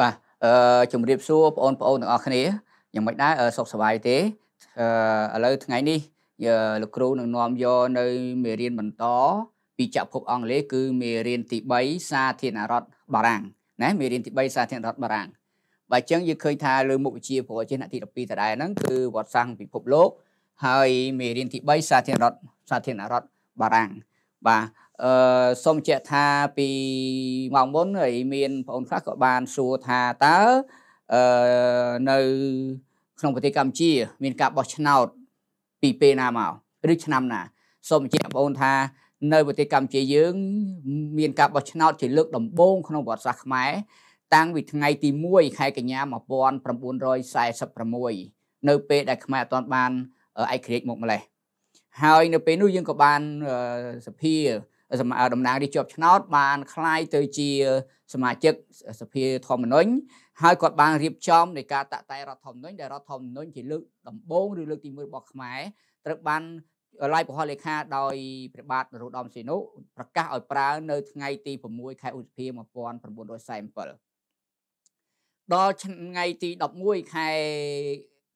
បាទអឺជំរាបសួរបងប្អូនទាំងអស់គ្នាយ៉ាងមិនដែរសុខសប្បាយទេអឺឥឡូវថ្ងៃនេះលោកគ្រូនឹងនាំយកនៅមេរៀនបន្តពីចក្រភពអង់គ្លេសគឺមេរៀនទី3សាធារណរដ្ឋបារាំងណាមេរៀនទី3សាធារណរដ្ឋបារាំងបើអញ្ចឹងយើងឃើញថាលើមុខវិជ្ជាប្រជាណាទី12តដែរហ្នឹងគឺវត្តសាំងពិភពលោក ហើយមេរៀនទី3សាធារណរដ្ឋសាធារណរដ្ឋបារាំងបាទអឺសូមជែកថាពីម៉ោងមុនហើយមានបងប្អូនខ្លះក៏បានសួរថាតើអឺនៅក្នុងប្រទេសកម្ពុជា មានការបោះឆ្នោត ពីពេលណាមកឬឆ្នាំណាសូមបញ្ជាក់បងប្អូនថានៅប្រទេសកម្ពុជាយើង មានការបោះឆ្នោតជាលើក ដំបូងក្នុងប្រវត្តិសាស្ត្រខ្មែរតាំងពីថ្ងៃ ទី1ខែកញ្ញា1946នៅពេលដែលខ្មែរអត់ទាន់បានឯករាជ្យមកម្លេះហើយនៅពេលនោះយើងក៏បានសភាតំណាងរាស្ត្រជាប់ឆ្នោតបានคล้ายទៅជាសមាជិកសភាធម្មនុញ្ញហើយគាត់បានរៀបចំនៃការតាក់តែរដ្ឋធម្មនុញ្ញដែលរដ្ឋធម្មនុញ្ញជាលើកដំបូងឬលើកទី1របស់ខ្មែរត្រូវបានឡាយពហុលេខាដោយព្រះបាទនរោត្តមសីហនុប្រកាសឲ្យប្រើនៅថ្ងៃ ទី6ខែឧសភា1947ដល់ថ្ងៃទី11ខែ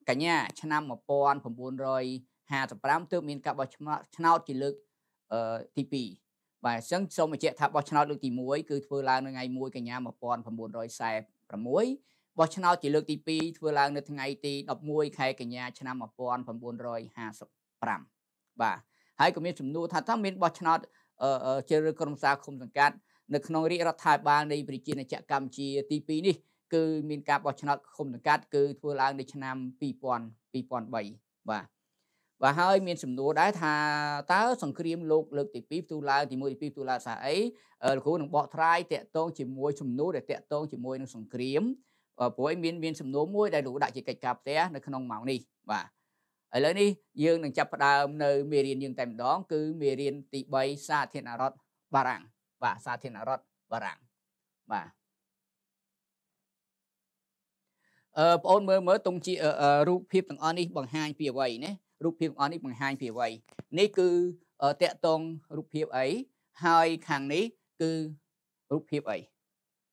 កញ្ញា ឆ្នាំ1955ទើបមានការបោះឆ្នោតជាលើកទី2បាទអញ្ចឹងសូមបញ្ជាក់ថាបោះឆ្នោតលើកទី1គឺធ្វើឡើង នៅថ្ងៃ1កញ្ញា1946បោះឆ្នោតជាលើកទី2ធ្វើឡើងនៅថ្ងៃទី11ខែកញ្ញាឆ្នាំ1955បាទហើយក៏មានសំណួរថាតើមានបោះឆ្នោតជាឬក្រុមសាឃុំសង្កាត់ នៅក្នុងរាជរដ្ឋាភិបាលនៃប្រជាណាចក្រកម្ពុជាទី2នេះគឺមានការបោះឆ្នោតឃុំសង្កាត់គឺធ្វើឡើងនៅឆ្នាំ2000 2003បាទបាទហើយមានសំណួរដែរថាតើសង្គ្រាមលោកលើកទី2ផ្ទុះឡើងទី1ទី2ផ្ទុះឡើងសារអីលោកគ្រូនឹងបកថ្រាយតកតងជាមួយសំណួរដែលតកតងជាមួយនឹងសង្គ្រាមព្រោះមានមានសំណួរមួយដែលលោកដាក់ជាកិច្ចការផ្ទះនៅក្នុងម៉ោងនេះបាទឥឡូវនេះយើងនឹងចាប់ផ្ដើមនៅមេរៀនយើងតែម្ដងគឺមេរៀនទី3សាធារណរដ្ឋបារាំងបាទសាធារណរដ្ឋបារាំងបាទអឺបងអូនមើលមើលតុងជារូបភាពទាំងអស់នេះបង្ហាញពីអ្វីណារូបភាពអស់នេះបង្ហាញពីអ្វីនេះគឺតកតងរូបភាពអីហើយខាងនេះគឺរូបភាពអី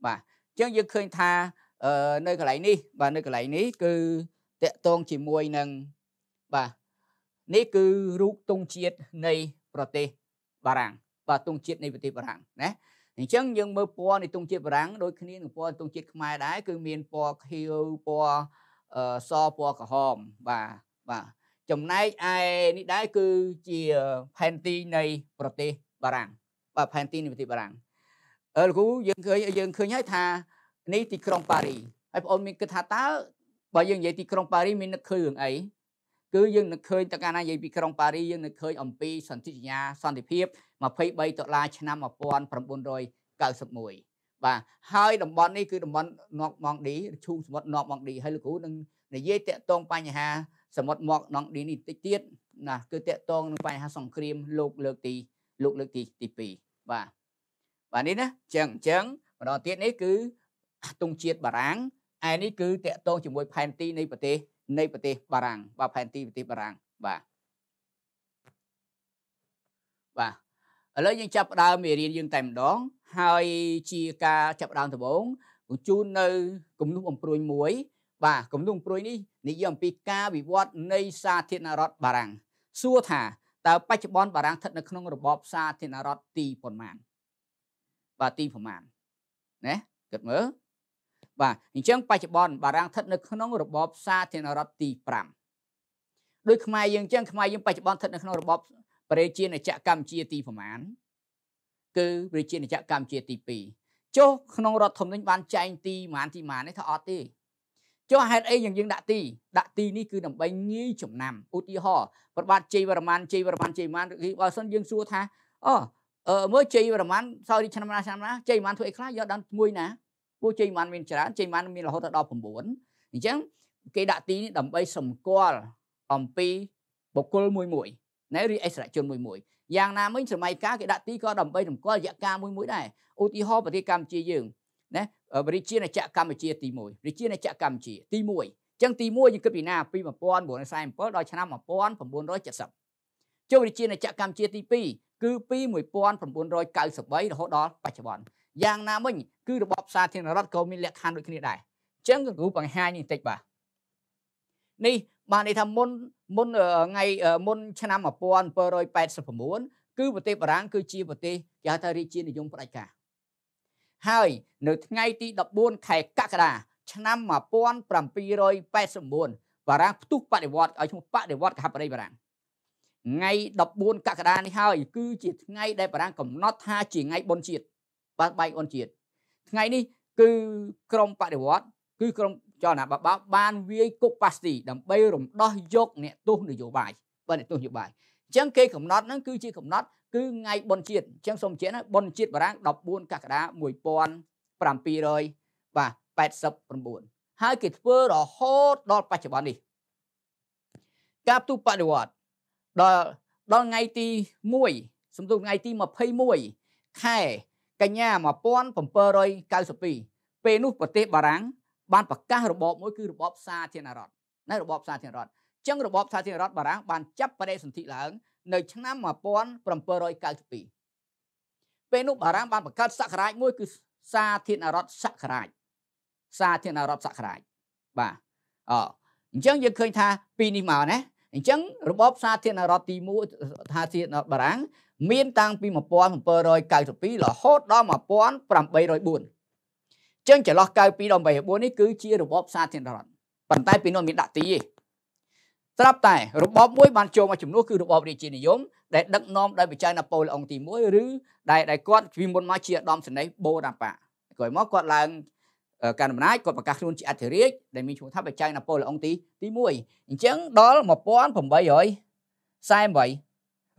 បាទអញ្ចឹងយើងឃើញថានៅកន្លែងនេះបាទនៅកន្លែងនេះគឺតកតងជាមួយនឹងបាទនេះគឺរូបទង់ជាតិនៃប្រទេស បារាំងបាទទង់ជាតិនៃប្រទេសបារាំងណាអញ្ចឹងយើងមើលពណ៌នៃទង់ជាតិបារាំងដូចគ្នានឹងពណ៌ទង់ជាតិខ្មែរដែរគឺមានពណ៌ខៀវពណ៌សពណ៌ក្រហមបាទបាទចំណែកឯនេះដែរគឺជាផែនទីនៃប្រទេសបារាំងបាទផែនទីនៃប្រទេសបារាំងអឺលោកគ្រូយើងឃើញយើងឃើញហើយថានេះទីក្រុងប៉ារីហើយបងអូនមានគិតថាតើបើយើងនិយាយទីក្រុងប៉ារីមាននឹកឃើញរឿងអីគឺយើងនឹកឃើញតើកាលណានិយាយពីក្រុងប៉ារីយើងនឹកឃើញអំពីសន្ធិសញ្ញាសន្តិភាព23ដុល្លារឆ្នាំ1991បាទហើយតំបន់នេះគឺតំបន់នក់ម៉ងឌីឈូងសមុទ្រនក់ម៉ងឌីហើយលោកគ្រូនឹងនិយាយតាក់ទងបញ្ហាសមុទ្រមកដងឌីនេះតិចទៀតណាគឺតកតងនឹងបញ្ហាសង្គ្រាមលោកលើកទីលោកលើកទីទី2បាទបាទនេះណាចឹងចឹងម្ដងទៀតនេះគឺទង់ជាតិបារាំងឯនេះគឺតកតងជាមួយផែនទីនៃប្រទេសនៃប្រទេសបារាំងបាទផែនទីប្រទេសបារាំងបាទបាទឥឡូវយើងចាប់ផ្ដើមមេរៀនយើងតែម្ដងហើយជាការចាប់ផ្ដើមដំបូងបញ្ជូននៅគំនុំអំព្រួយមួយបាទគំនុំព្រួយនេះនិយាយអំពីការវិវត្តនៃសាធារណរដ្ឋបារាំងសួរថាតើបច្ចុប្បន្នបារាំងស្ថិតនៅក្នុងរបបសាធារណរដ្ឋទីប៉ុន្មាន បាទទីប្រមាណណាគិតមើលបាទអញ្ចឹងបច្ចុប្បន្នបារាំងស្ថិតនៅក្នុងរបបសាធារណរដ្ឋទី5ដោយខ្មែរយើងអញ្ចឹងខ្មែរយើងបច្ចុប្បន្នស្ថិតនៅក្នុងរបបប្រជាណាចក្រកម្ពុជាទីប្រមាណគឺប្រជាណាចក្រកម្ពុជាទី2ចុះក្នុងរដ្ឋធម្មនុញ្ញបានចែងទីប្រមាណទីប្រមាណនេះថាអត់ទេចុះហេតុអីយ៉ាងយើងដាក់ទីដាក់ទីនេះគឺដើម្បីងាយចំណាំឧទាហរណ៍ព្រះបាទជ័យវរ្ម័នជ័យវរ្ម័នជ័យវរ្ម័នគឺបើសិនយើងសួរថាអូអឺមើលជ័យវរ្ម័នសោយឆ្នាំណាឆ្នាំណាជ័យវរ្ម័នធ្វើអីខ្លះយកដល់មួយណាពួកជ័យវរ្ម័នមានច្រើនជ័យវរ្ម័នមានរហូតដល់19អញ្ចឹងគេដាក់ទីនេះដើម្បីសម្គាល់អំពីបុគ្គលមួយមួយណែឬអិសរាជជនមួយមួយយ៉ាងណាមិញសម័យកាលគេដាក់ទីក៏ដើម្បីសម្គាល់រយៈកាលមួយមួយដែរឧទាហរណ៍ប្រទេសកម្ពុជាយើងណារាជាណាចក្រកម្ពុជាទី1រាជាណាចក្រកម្ពុជាទី1អញ្ចឹងទី1យើងគិតពីណាពី1947ដល់ឆ្នាំ1970ចូលរាជាណាចក្រកម្ពុជាទី2គឺពី1993រហូតដល់បច្ចុប្បន្នយ៉ាងណាមិញគឺរបបសាធារណរដ្ឋក៏មានលក្ខខណ្ឌដូចគ្នាដែរអញ្ចឹងគ្រូបង្ហាញនេះបន្តិចបាទនេះបានន័យថាមុនមុនថ្ងៃមុនឆ្នាំ1789គឺប្រទេសបារាំងគឺជាប្រទេសគេហៅថារាជានិយមផ្ដាច់ការហើយនៅថ្ងៃទី14ខែកក្កដាឆ្នាំ1789បារាំងផ្ទុះបដិវត្តឲ្យឈ្មោះបដិវត្តកហបរីបារាំងថ្ងៃ14កក្កដានេះហើយ គឺជាថ្ងៃដែលបារាំងកំណត់ថាជាថ្ងៃបុណ្យជាតិបាទបែកអនជាតិថ្ងៃនេះ គឺក្រមបដិវត្តគឺក្រមចលនាបបោបាន វាយគប់ប៉ាស្ទីដើម្បីរំដោះយកអ្នកទោសនយោបាយបាទអ្នកទោសនយោបាយអញ្ចឹងគេកំណត់ហ្នឹងគឺជាកំណត់គឺថ្ងៃបុណ្យជាតិអញ្ចឹងសូមបញ្ជាក់ណាបុណ្យជាតិបារាំង14កក្កដា1700បាទ89ហើយគេធ្វើរហូតដល់បច្ចុប្បន្ននេះការផ្ទុះបដិវត្តដល់ដល់ថ្ងៃទី1សំទុះថ្ងៃទី21ខែកញ្ញា1792ពេលនោះប្រទេសបារាំងបានប្រកាសរបបមួយគឺរបបសាធារណរដ្ឋនៅរបបសាធារណរដ្ឋអញ្ចឹងរបបសាធារណរដ្ឋបារាំងបានចាប់បដិសន្ធិឡើងនៅឆ្នាំ1792ពេលនោះបារាំងបានបង្កើតសក្តារមួយគឺសាធារណរដ្ឋសក្តារសាធារណរដ្ឋសក្តារបាទអអញ្ចឹងយើងឃើញថាពីនេះមកណាអញ្ចឹងរបបសាធារណរដ្ឋទី1ថាធារណរដ្ឋបារាំងមានតាំងពី1792រហូតដល់1804ចឹងចន្លោះ92ដល់84នេះគឺជារបបសាធារណរដ្ឋប៉ុន្តែ ពីនោះមានដាក់ទីទេស្រាប់តែរបបមួយបានចូលមកជំនួសគឺរបបរាជានិយមដែលដឹកនាំដោយបច្ច័យណាប៉ូឡេអុងទី1ឬដែលដែលគាត់ពីមុនមកជាឧត្តមសេនីយ៍បូណាប៉ាក្រោយមកគាត់ឡើងកាន់អំណាចគាត់ប្រកាសខ្លួនជាអធិរាជដែលមានឈ្មោះថាបច្ច័យណាប៉ូឡេអុងទីទី1អញ្ចឹងដល់1848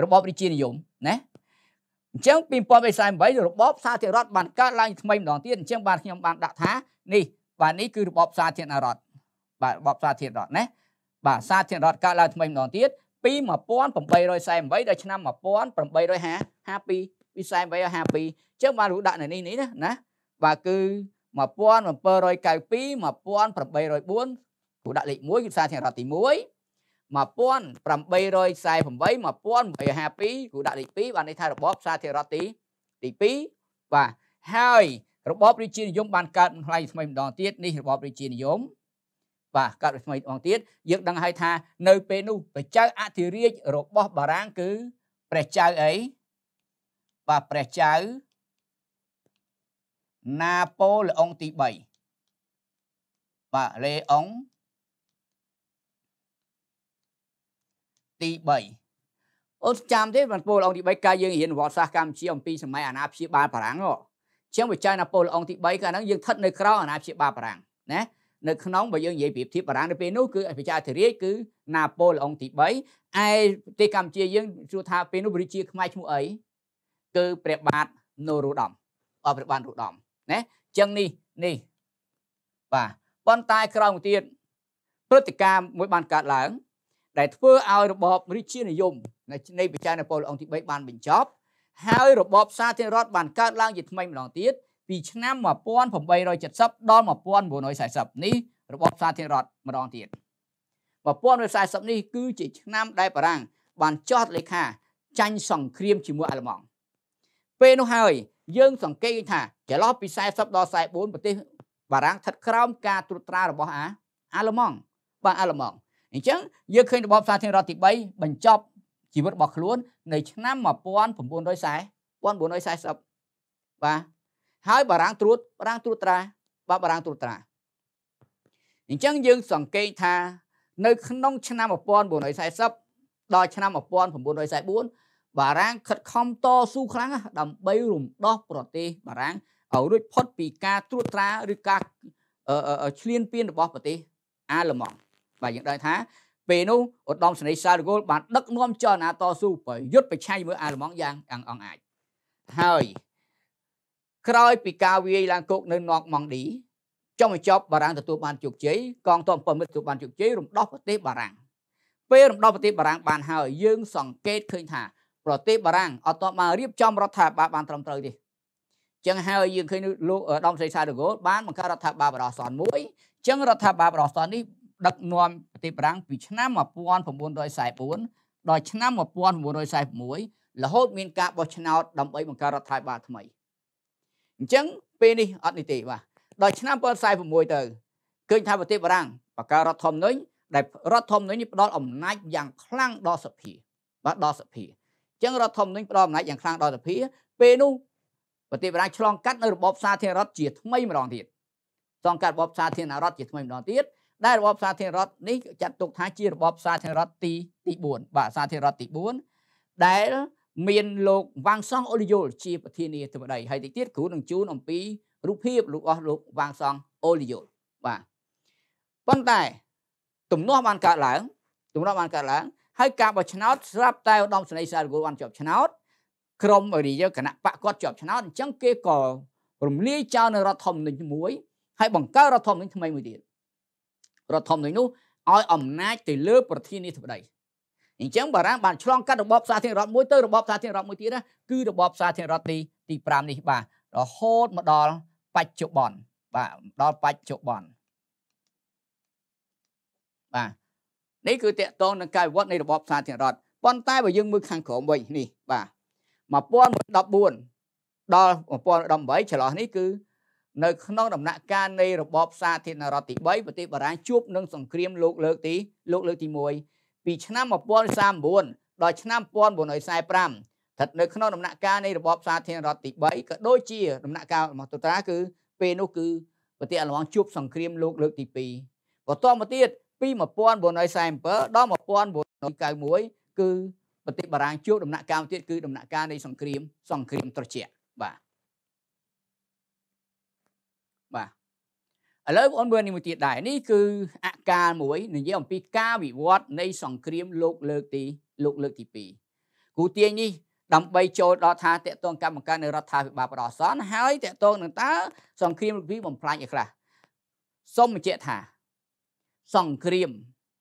របបរាជានិយមណាអញ្ចឹង2048របបសាធារណរដ្ឋបានកើតឡើងថ្មីម្ដងទៀតអញ្ចឹងបានខ្ញុំបានដាក់ថានេះបាទនេះគឺរបបសាធារណរដ្ឋបាទរបបសាធារណរដ្ឋណាបាទសាធារណរដ្ឋកើតឡើងថ្មីម្ដងទៀតពី1848ដល់ឆ្នាំ1852 2852ចឹងបានរੂដាក់នៅនេះនេះណាណាបាទគឺ1792 1804គ្រូដាក់លេខ1គឺសាធារណរដ្ឋទី1 1848 1852គ្រូដាក់លេខ2បានន័យថារបបសាធារណរដ្ឋទីទី2បាទហើយរបបរាជានិយមបានកើតថ្លៃថ្មីម្ដងទៀតនេះរបបរាជានិយមបាទកើតថ្មីអង្គទៀតយើងដឹងហើយថា នៅពេលនោះព្រះចៅអធិរាជរបស់ បារាំងគឺព្រះចៅអីបាទព្រះចៅណាប៉ូឡេអុងទី3បាទឡេអុងទី3អូនចាំទេប៉ូឡេអុងទី3កាលយើងរៀនប្រវត្តិសាស្ត្រកម្ពុជាអំពីសម័យអាណាព្យាបាលបារាំងហ៎ជាងព្រះចៅណាប៉ូឡេអុងទី3កាលហ្នឹងយើងស្ថិតនៅក្រៅអាណាព្យាបាលបារាំងណានៅក្នុងបើយើងនិយាយប្រៀបធៀបបារាំងនៅពេលនោះគឺប្រជាធិរាជគឺណាប៉ូលេអុងទី3ឯប្រទេសកម្ពុជាយើងជួថាពេលនោះប្រជា ខ្មែរឈ្មោះអីគឺព្រះបាទនរោត្តមអព្រះបាទនរោត្តមណាចឹងនេះនេះបាទប៉ុន្តែក្រោយមកទៀតព្រឹត្តិការណ៍មួយបានកើតឡើង ដែលធ្វើឲ្យរបបរាជានិយមនៃប្រជាណាប៉ូលេអុងទី3បានបញ្ចប់ហើយរបបសាធារណរដ្ឋបានកើតឡើងជាថ្មីម្ដងទៀតពីឆ្នាំ1870ដល់1940នេះរបបសាធារណរដ្ឋម្ដងទៀត1940នេះគឺជា ឆ្នាំដែលបារាំងបានចោទលេខាចាញ់សង្គ្រាមជាមួយអាល្លឺម៉ង់ពេលនោះហើយ យើង សង្កេតថាចន្លោះពី40ដល់44ប្រទេសបារាំងស្ថិតក្រោមការត្រួតត្រារបស់អាអាល្លឺម៉ង់បាទអាល្លឺម៉ង់អញ្ចឹងយើងឃើញរបបសាធារណរដ្ឋទី3បញ្ចប់ជីវិតរបស់ខ្លួននៅឆ្នាំ1940 1940បាទហើយបារាំងត្រួតបារាំងត្រួតត្រាបាទបារាំងត្រួតត្រាអញ្ចឹងយើងសង្កេតថា នៅ ក្នុងឆ្នាំ1940ដល់ឆ្នាំ1944បារាំងខិតខំតស៊ូខ្លាំងដើម្បីរំដោះប្រទេសបារាំងឲ្យរួចផុតពីការត្រួតត្រាឬការឈ្លានពានរបស់ប្រទេសអាល្លឺម៉ង់បាទយើងដឹងថា ពេលនោះឧត្តមសេនីយ៍សារហ្គោលបានដឹកនាំចលនាតស៊ូប្រយុទ្ធប្រឆាំងជាមួយអាល្លឺម៉ង់យ៉ាងអង្អង់អាចហើយក្រោយពីការវាយឡើងគោកនៅនងម៉ង់ឌីចុងបញ្ចប់បារាំងទទួលបានជោគជ័យកងទ័ព7មិត្តទទួលបានជោគជ័យរំដោះប្រទេសបារាំងពេលរំដោះប្រទេសបារាំងបានហើយយើងសង្កេតឃើញថាប្រទេសបារាំងអត់ទាន់បានរៀបចំរដ្ឋាភិបាលបានត្រឹមត្រូវទេចឹងហើយយើងឃើញលោកឧត្តមសេនីយ៍សាដូហ្គោលបានបង្កើតរដ្ឋាភិបាលបារាំងសនមួយចឹងរដ្ឋាភិបាលបារាំងសននេះដឹកនាំប្រទេសបារាំងពីឆ្នាំ1944ដល់ឆ្នាំ1946រហូតមានការបោះឆ្នោតដើម្បីបង្កើតរដ្ឋាភិបាលថ្មីអញ្ចឹងពេលនេះអត់នេះទេបាទដល់ឆ្នាំ1946ទៅឃើញថាប្រទេសបារាំងបង្កើតរដ្ឋធម្មនុញ្ញដែលរដ្ឋធម្មនុញ្ញនេះផ្ដល់អំណាចយ៉ាងខ្លាំងដល់សភាបាទដល់សភាអញ្ចឹងរដ្ឋធម្មនុញ្ញផ្ដល់អំណាចយ៉ាងខ្លាំងដល់សភា ពេលនោះប្រទេសបារាំងឆ្លងកាត់នៅរបបសាធារណរដ្ឋជាថ្មីម្ដងទៀតឆ្លងកាត់របបសាធារណរដ្ឋជាថ្មីម្ដងទៀតដែលរបបសាធារណរដ្ឋនេះចាត់ទុកថាជារបបសាធារណរដ្ឋទីទី4បាទសាធារណរដ្ឋទី4ដែលមានលោកវ៉ាងសង់អូលីយ៉ូលជាប្រធានាធិបតីហើយតិចទៀតគ្រូនឹងជូនអំពីរូបភាពលោកអស់លោកវ៉ាងសង់អូលីយ៉ូលបាទប៉ុន្តែទំនាស់បានកើតឡើងទំនាស់បានកើតឡើង ហើយការបោះឆ្នោតស្រាប់តែឧត្តមសេនីយ៍សារគូលបានជាប់ឆ្នោត ក្រុមរីយគណៈបកគាត់ជាប់ឆ្នោតអញ្ចឹងគេក៏រំលាយចោលនៅរដ្ឋធម្មនុញ្ញមួយហើយបង្កើតរដ្ឋធម្មនុញ្ញថ្មីមួយទៀតរដ្ឋធម្មនុញ្ញនោះឲ្យអំណាចទៅលើ ប្រធានាធិបតីអញ្ចឹងបារាំងបានឆ្លងកាត់របបសាធារណរដ្ឋមួយទៅរបបសាធារណរដ្ឋមួយទៀតណាគឺរបបសាធារណរដ្ឋទីទី5នេះបាទរហូតមកដល់បច្ចុប្បន្នបាទដល់បច្ចុប្បន្នបាទនេះគឺតកតងនឹងការវិវត្តនៃរបបសាធារណរដ្ឋប៉ុន្តែបើយើងមើលខាងក្រោមវិញនេះបាទ1114ដល់1018ចន្លោះនេះគឺនៅក្នុងដំណាក់កាលនៃរបបសាធារណរដ្ឋទី3ប្រទេសបារាំងជួបនឹងសង្គ្រាម លោកលើកទី លោកលើកទី1ពីឆ្នាំ1039ដល់ឆ្នាំ1945ស្ថិតនៅក្នុងដំណាក់កាលនៃរបបសាធារណរដ្ឋទី3ក៏ដូចជាដំណាក់កាលរបស់តុត្រាគឺពេលនោះគឺប្រទេសអាល្លឺម៉ង់ជួបសង្គ្រាមលោកលើកទី2បន្តមកទៀតពី1947ដល់1991គឺប្រទេសបារាំងជួបដំណាក់កាលទៀតគឺដំណាក់កាលនៃសង្គ្រាម សង្គ្រាមត្រជាក់បាទឥឡូវបងមើលនេះមួយទៀតដែរនេះគឺអាការមួយនិយាយអំពីការវិវត្ត នៃសង្គ្រាមលោកលើកទីលោកលើកទី2គូទាញនេះដើម្បីចូលដល់ថាតេតងកម្មការនៅរដ្ឋាភិបាលប្រដសនហើយតេតងនឹងតើសង្គ្រាមលោកទីបំផ្លាញអីខ្លះសូមបញ្ជាក់ថាសង្គ្រាម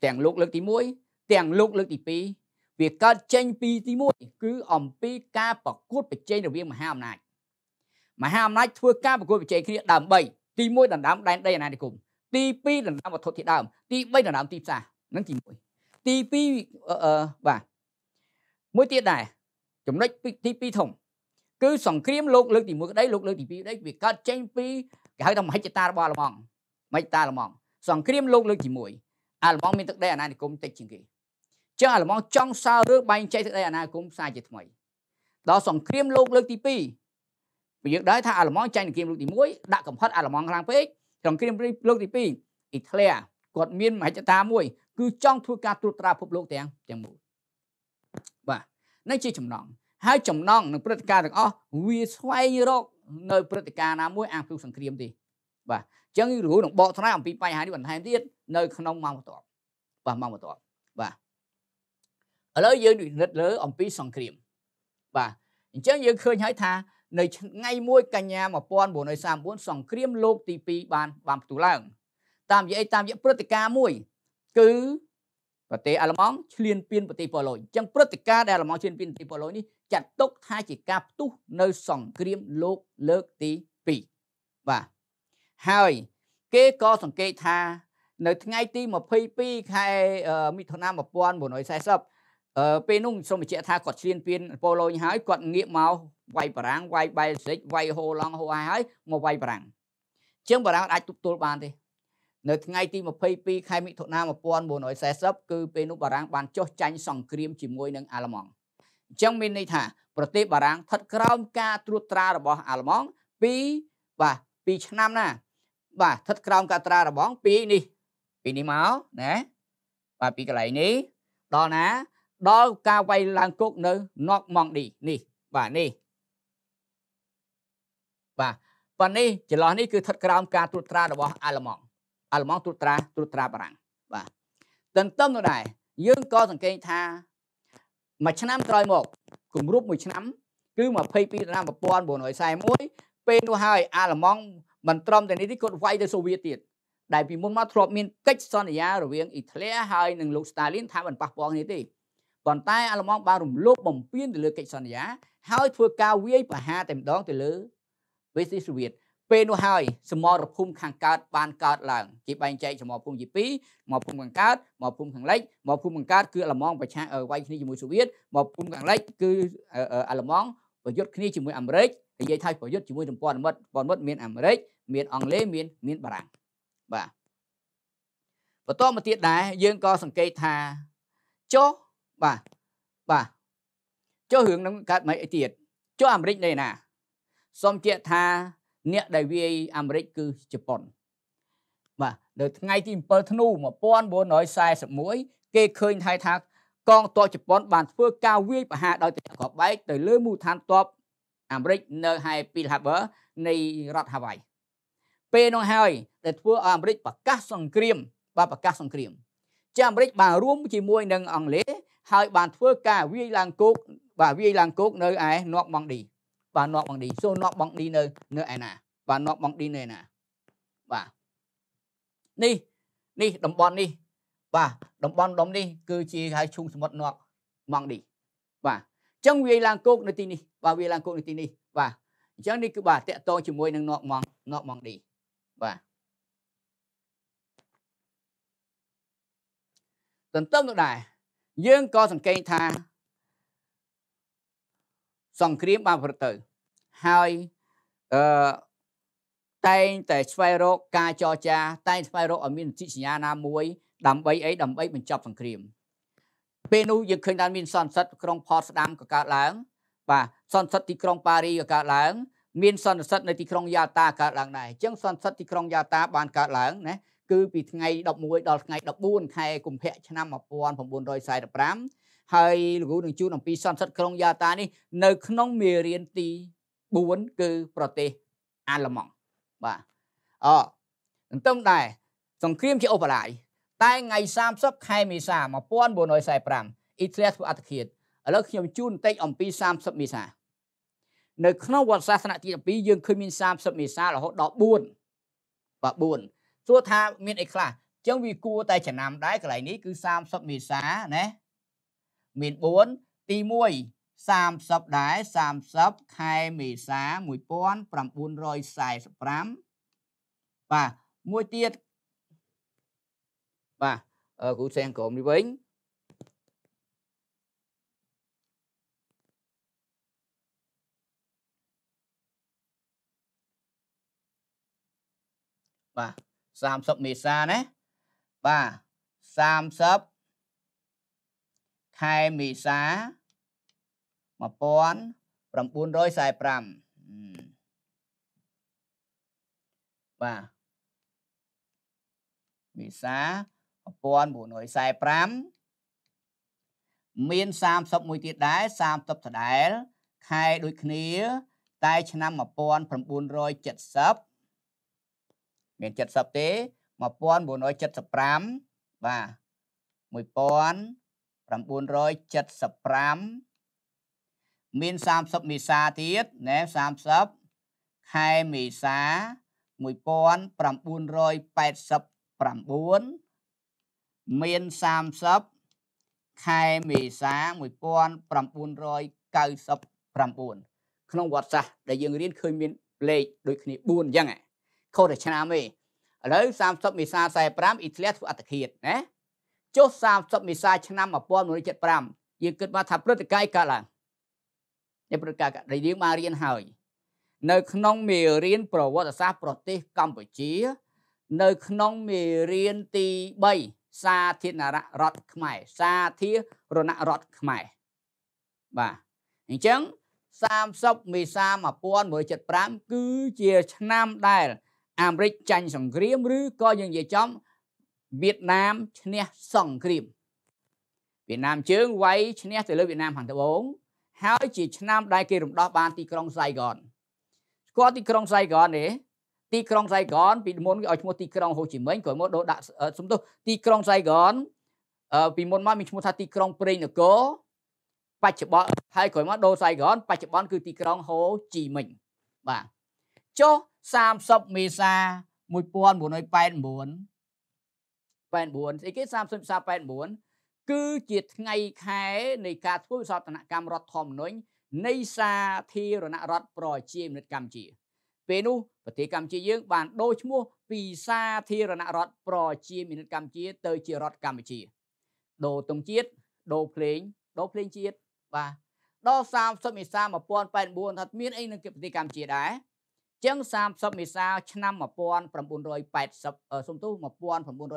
ទាំងលោកលើកទី1ទាំងលោកលើកទី2វាកើតចេញពីទី1គឺអំពីការប្រកួតប្រជែងរវាងមហាអំណាចមហាអំណាចធ្វើការប្រកួតប្រជែងគ្នាដើម្បីទី1ដណ្ដើមដែនដីអាណានិគមទី2ដណ្ដើមវត្ថុធាតុដើមទី3ដណ្ដើមទីផ្សារនឹងទី1ទី2អឺបាទមួយទៀតដែរចំណុចទី2ធំគឺសង្គ្រាមលោក លើកទី1ក្តីលោកលើកទី2ក្តីវាកើតចេញពីគេហៅថាមហិច្ឆតារបស់អាល្លឺម៉ង់មហិច្ឆតាអាល្លឺម៉ង់សង្គ្រាមលោកលើកទី1អាល្លឺម៉ង់មានទឹកដីអាណានិគមតិចជាងគេចឹងអាល្លឺម៉ង់ចង់សើរឿងបែងចែកទឹកដីអាណានិគមសារជាថ្មីដល់សង្គ្រាមលោកលើកទី2យើងដឹងថាអាល្លឺម៉ង់ចាញ់នៅគៀមលោកទី1ដាក់កំហិតអាល្លឺម៉ង់ខ្លាំងពេកក្នុងគៀមលោកទី2អ៊ីតាលីគាត់មានមហិច្ឆតាមួយ គឺចង់ធ្វើការត្រួតត្រាពិភពលោកទាំងទាំងមូលបាទនេះជាចំណងហើយចំណងនឹងព្រឹត្តិការណ៍ទាំងអស់វាស្វែងរកនៅព្រឹត្តិការណ៍ណាមួយអាងព្រឹកសង្គ្រាមទេបាទអញ្ចឹងយូរនឹងបកស្រាយអំពីបញ្ហានេះបន្ថែមទៀតនៅ ក្នុងម៉ោងបន្ទាប់បាទម៉ោងបន្ទាប់បាទឥឡូវយើងនិយាយលើអំពីសង្គ្រាមបាទអញ្ចឹងយើងឃើញហើយថានៅថ្ងៃ1កញ្ញា1939សង្គ្រាមលោកទី2បានបានផ្ទុះឡើង តាមរយៈតាមរយៈព្រឹត្តិការណ៍មួយ គឺប្រទេសអាល្លឺម៉ង់ឈ្លានពានប្រទេសប៉ូឡូញអញ្ចឹងព្រឹត្តិការណ៍ដែលអាល្លឺម៉ង់ឈ្លានពានប្រទេសប៉ូឡូញនេះចាត់ទុកថាជាការផ្ទុះនៅសង្គ្រាមលោកលើកទី2បាទហើយគេក៏សង្កេតថានៅថ្ងៃទី22ខែមិថុនា1940អឺពេលនោះសូមបញ្ជាក់ថាគាត់ឈ្លានពានប៉ូឡូញហើយគាត់ងាកមកវាយបារាំងវាយបែលហ្សិកវាយហូឡង់ហូហៃហើយមកវាយបារាំងជាងបារាំងអាចទប់ទល់បានទេ នៅថ្ងៃទី22ខែមិថុនា1940គឺពេលនោះបារាំងបានចុះចាញ់សង្គ្រាមជាមួយនឹងអាល្លឺម៉ង់អញ្ចឹងមានន័យថាប្រទេសបារាំងស្ថិតក្រោមការត្រួតត្រារបស់អាល្លឺម៉ង់ពីបាទពីឆ្នាំណា បាទស្ថិតក្រោមការត្រារបស់ពីនេះ ពីនេះមកណាបាទពីកន្លែងនេះដល់ណាដល់ការវាយឡើងគុកនៅ Nok Mondi នេះបាទនេះបាទប៉ុន្តែចន្លោះនេះគឺស្ថិតក្រោមការត្រួតត្រារបស់អាល្លឺម៉ង់អាល្លឺម៉ង់ត្រួតត្រាត្រួតត្រាបារាំងបាទទន្ទឹមនោះដែរយើងក៏សង្កេតថាមួយឆ្នាំក្រោយមកគម្រប់មួយឆ្នាំគឺ22ឆ្នាំ1941ពេលនោះហើយអាល្លឺម៉ង់មិនត្រឹមតែនេះទេគាត់វាយទៅសូវៀតទៀតដែលពីមុនមកធ្លាប់មានកិច្ចសន្យារវាងអ៊ីតាលីហើយនិងលោកស្តាលីនថាមិនប៉ះពាល់គ្នាទេប៉ុន្តែអាល្លឺម៉ង់បានរំលោភបំពានទៅលើកិច្ចសន្យា ហើយធ្វើការវាយប្រហារតែម្ដងទៅលើវេស្អ៊ីស្រូវៀតពេលនោះហើយសមរភូមិខាងកើតបានកើតឡើងគេបែងចែកសមរភូមិជា2មកភូមិខាងកើតមកភូមិខាងលិចមកភូមិខាងកើតគឺអាឡម៉ង់ប្រឆាំងវាយគ្នាជាមួយសូវៀតមកភូមិខាងលិចគឺអាឡម៉ង់ប្រយុទ្ធគ្នាជាមួយអាមេរិកនិយាយថាប្រយុទ្ធជាមួយទំព័រមិត្តព័រមិត្តមានអាមេរិក មានអង់គ្លេសមានមានបារាំងបាទបន្តមកទៀតដែរយើងក៏សង្កេតថាចុះបាទបាទចុះរឿងនឹងកើតមកអីទៀតចុះអាមេរិកនៅណាសូមជាក់ថាអ្នកដែលវាយអាមេរិកគឺជប៉ុនបាទនៅថ្ងៃទី7ធ្នូ1941គេឃើញថាថាកងទ័ពជប៉ុនបានធ្វើការវាយប្រហារដោយទឹកក្បែកទៅលើមូលដ្ឋានទ័ពអាមេរិកនៅហៃពីលហាបឺនៃរដ្ឋហាវ៉ៃពេលនោះហើយដែលធ្វើឲ្យអាមេរិកប្រកាសសង្គ្រាម បាទប្រកាសសង្គ្រាមជាអាមេរិកបានរួមជាមួយ នឹងអង់គ្លេសហើយបានធ្វើការវាយឡើងគោកបាទវាយឡើងគោកនៅឯនប់ម៉ង់ឌីបាទនប់បងឌីសូនប់បងឌីនៅនៅឯណាបាទនប់បងឌីនៅឯណាបាទនេះនេះតំបន់នេះបាទតំបន់ដុំនេះគឺជាហៅឈូងសមុទ្រនប់បងឌីបាទអញ្ចឹងវាយឡើងគោកនៅទីនេះបាទវាយឡើងគោកនៅទីនេះបាទអញ្ចឹងនេះគឺបាទតកតងជាមួយនឹងនប់ម៉ងនប់ម៉ងឌីបាទទន្ទឹមនឹងដែរយើងក៏សង្កេតថាសង្គ្រាមបានប្រព្រឹត្តទៅហើយអឺតែងតែស្វែងរកការចរចា តែងស្វែងរកឲ្យមានទីសញ្ញាណាមួយដើម្បីអីដើម្បីបញ្ចប់សង្គ្រាមពេលនោះយើងឃើញថាមានសន្និសិទក្រុងផតស្ដាមក៏កើតឡើង បាទសន្និសិទទីក្រុងប៉ារីក៏កើតឡើង មានសន្និសិទនៅទីក្រុងយ៉ាតាកើតឡើងដែរអញ្ចឹងសន្និសិទទីក្រុងយ៉ាតាបានកើតឡើងណាគឺពីថ្ងៃ11ដល់ថ្ងៃ14ខែកុម្ភៈឆ្នាំ1945ហើយលោកគ្រូនឹងជួនអំពីសន្និសិទក្រុងយ៉ាតានេះនៅក្នុងមេរៀនទី4គឺប្រទេសអាល្លឺម៉ង់បាទអទន្ទឹមដែរសង្គ្រាមជាអូបរាយតែថ្ងៃ30ខែមេសា1945អ៊ីត្រាធ្វើអត្តឃាតឥឡូវខ្ញុំជូនបន្តិចអំពី30មេសានៅ ក្នុងវត្តសាសនាទី12យើងឃើញមាន30មេសារហូតដល់4បាទ4សួរថាមានអីខ្លះអញ្ចឹងវាគួរតែចំណាំដែរកន្លែងនេះគឺ30មេសាណាមាន4ទី1 30ដែរ30ខែមេសា1945បាទមួយទៀតបាទគ្រូសែងក្រុមនេះវិញបាទ30មេសាណាបាទ30ខែមេសា1945បាទមេសា1945មាន31ទៀតដែរ30ដដែលខែដូចគ្នាតែឆ្នាំ1970មាន70ទេ1975បាទ1000 975មាន30មេសាទៀតណែ30ខែមេសា1989មាន30ខែមេសា1999ក្នុងវត្តសាស្ត្រដែលយើងរៀនឃើញមានលេខដូចគ្នា4អញ្ចឹងខុសតែឆ្នាំទេឥឡូវ30មេសា45អ៊ីស្លាធ្វើអត្តឃាតណាចុះ30មេសាឆ្នាំ1975យើងគិតមកថាព្រឹត្តិការណ៍កើតឡើងនេះព្រឹត្តិការណ៍ដែលយើងបានរៀនហើយ នៅ ក្នុងមេរៀនប្រវត្តិសាស្ត្រប្រទេសកម្ពុជា នៅក្នុងមេរៀនទី3សាធារណរដ្ឋខ្មែរសាធារណរដ្ឋខ្មែរបាទអញ្ចឹង30មេសា1975គឺជាឆ្នាំដែល អាមេរិកចាញ់សង្គ្រាមឬក៏យើងនិយាយចំវៀតណាមឈ្នះសង្គ្រាមវៀតណាមជើងវាយឈ្នះទៅលើវៀតណាមខាងត្បូងហើយជាឆ្នាំដែលគេរំដោះបានទីក្រុងសៃហ្គនស្គាល់ទីក្រុងសៃហ្គនទេទីក្រុងសៃហ្គនពីមុនគេឲ្យឈ្មោះទីក្រុងហូជីមិញក្រោយមកដូរដាក់សំទោសទីក្រុងសៃហ្គនពីមុនមកមានឈ្មោះថាទីក្រុងព្រេងនគរបច្ចុប្បន្នហើយក្រោយមកដូរសៃហ្គនបច្ចុប្បន្នគឺទីក្រុងហូជីមិញបាទចុះ30មេសា1989 89ស្អីគេ30សារ89គឺជាថ្ងៃខែនៃការធ្វើវិសោធនកម្មរដ្ឋធម្មនុញ្ញនៃសាធារណរដ្ឋប្រជាមានិតកម្ពុជា ពេលនោះប្រទេសកម្ពុជាយើង បានដូរឈ្មោះពីសាធារណរដ្ឋប្រជាមានិតកម្ពុជា ទៅ ជារដ្ឋកម្ពុជាដូរទង់ជាតិដូរភ្លេងដូរភ្លេងជាតិបាទដល់30មេសា1989ថាមានអីនៅប្រទេសកម្ពុជាដែរជាង30មេសាឆ្នាំ1980សំទោស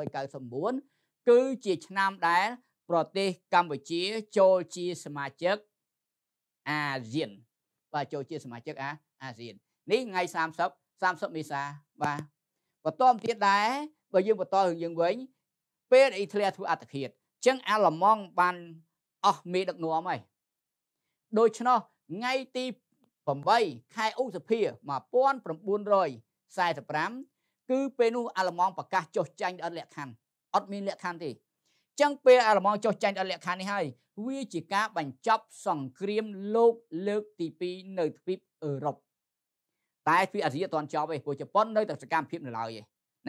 1999គឺជាឆ្នាំដែលប្រទេសកម្ពុជាចូលជាសមាជិកអាស៊ានបាទចូលជាសមាជិកអាអាស៊ាននេះថ្ងៃ30 30មេសាបាទបន្តមកទៀតដែរបើយើងបន្តរឿងយើងវិញពេលអ៊ីតាលីធ្វើអត្តឃាតចឹងអាឡម៉ង់បានអស់មេដឹកនាំហើយដូច្នោះថ្ងៃទី8ខែឧសភា1945គឺពេលនោះអាល្លឺម៉ង់ប្រកាសចុះចាញ់អត់លក្ខខណ្ឌអត់មានលក្ខខណ្ឌទេចឹងពេលអាល្លឺម៉ង់ចុះចាញ់អត់លក្ខខណ្ឌនេះហើយវាជាការបញ្ចប់សង្គ្រាមលោកលើកទី2នៅទ្វីបអឺរ៉ុបតែទ្វីបអាស៊ីអត់ទាន់ចប់ទេព្រោះជប៉ុននៅតែសកម្មភាពនៅឡើយឯង